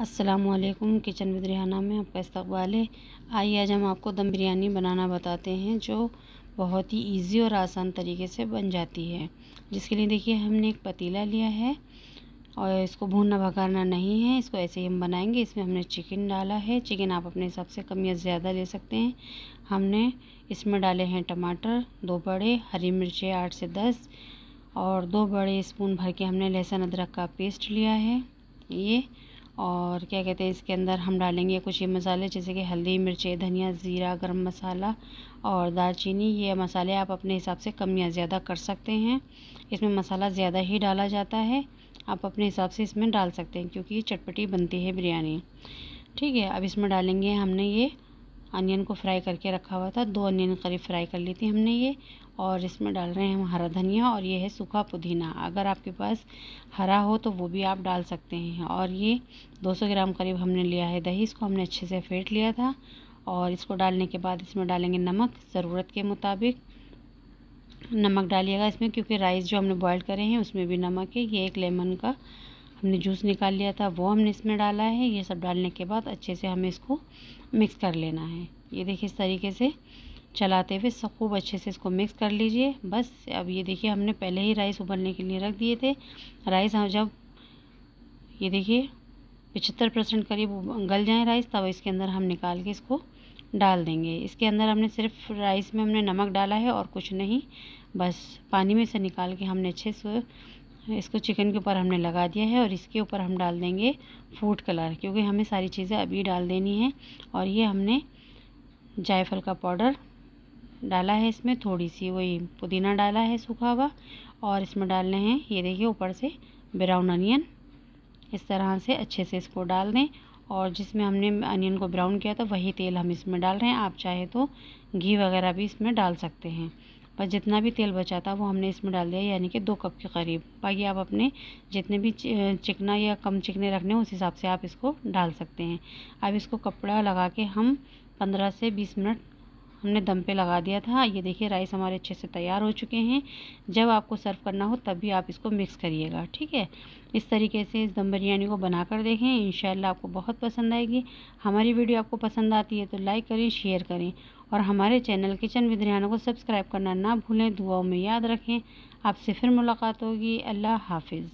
असलकम kitchen with Rihanna में आपका इस्तबाल है आइए आज हम आपको दम बिरयानी बनाना बताते हैं जो बहुत ही इजी और आसान तरीके से बन जाती है जिसके लिए देखिए हमने एक पतीला लिया है और इसको भूनना भगाना नहीं है इसको ऐसे ही हम बनाएंगे इसमें हमने चिकन डाला है चिकन आप अपने हिसाब से कम या ज़्यादा ले सकते हैं हमने इसमें डाले हैं टमाटर दो बड़े हरी मिर्चें आठ से दस और दो बड़े स्पून भर के हमने लहसुन अदरक का पेस्ट लिया है ये और क्या कहते हैं इसके अंदर हम डालेंगे कुछ ये मसाले जैसे कि हल्दी मिर्चें धनिया ज़ीरा गरम मसाला और दालचीनी ये मसाले आप अपने हिसाब से कम या ज़्यादा कर सकते हैं इसमें मसाला ज़्यादा ही डाला जाता है आप अपने हिसाब से इसमें डाल सकते हैं क्योंकि ये चटपटी बनती है बिरयानी ठीक है अब इसमें डालेंगे हमने ये अनियन को फ्राई करके रखा हुआ था दो अनियन करीब फ्राई कर ली थी हमने ये और इसमें डाल रहे हैं हम हरा धनिया और ये है सूखा पुदीना अगर आपके पास हरा हो तो वो भी आप डाल सकते हैं और ये 200 ग्राम करीब हमने लिया है दही इसको हमने अच्छे से फेंट लिया था और इसको डालने के बाद इसमें डालेंगे नमक ज़रूरत के मुताबिक नमक डालिएगा इसमें क्योंकि राइस जो हमने बॉयल करे हैं उसमें भी नमक है ये एक लेमन का हमने जूस निकाल लिया था वो हमने इसमें डाला है ये सब डालने के बाद अच्छे से हमें इसको मिक्स कर लेना है ये देखिए इस तरीके से चलाते हुए सब खूब अच्छे से इसको मिक्स कर लीजिए बस अब ये देखिए हमने पहले ही राइस उबलने के लिए रख दिए थे राइस हम जब ये देखिए पचहत्तर परसेंट करीब गल जाए राइस तब इसके अंदर हम निकाल के इसको डाल देंगे इसके अंदर हमने सिर्फ राइस में हमने नमक डाला है और कुछ नहीं बस पानी में से निकाल के हमने अच्छे से इसको चिकन के ऊपर हमने लगा दिया है और इसके ऊपर हम डाल देंगे फूड कलर क्योंकि हमें सारी चीज़ें अभी डाल देनी है और ये हमने जायफल का पाउडर डाला है इसमें थोड़ी सी वही पुदीना डाला है सूखा हुआ और इसमें डालने हैं ये देखिए ऊपर से ब्राउन अनियन इस तरह से अच्छे से इसको डाल दें और जिसमें हमने अनियन को ब्राउन किया था वही तेल हम इसमें डाल रहे हैं आप चाहे तो घी वगैरह भी इसमें डाल सकते हैं बस जितना भी तेल बचा था वो हमने इसमें डाल दिया यानी कि दो कप के करीब बाकी आप अपने जितने भी चिकना या कम चिकने रखने उस हिसाब से आप इसको डाल सकते हैं अब इसको कपड़ा लगा के हम पंद्रह से बीस मिनट हमने दम पे लगा दिया था ये देखिए राइस हमारे अच्छे से तैयार हो चुके हैं जब आपको सर्व करना हो तब भी आप इसको मिक्स करिएगा ठीक है इस तरीके से इस दम बिरयानी को बनाकर देखें इन आपको बहुत पसंद आएगी हमारी वीडियो आपको पसंद आती है तो लाइक करें शेयर करें और हमारे चैनल किचन विद रिहाना को सब्सक्राइब करना ना भूलें दुआओं में याद रखें आपसे फिर मुलाकात होगी अल्लाह हाफिज़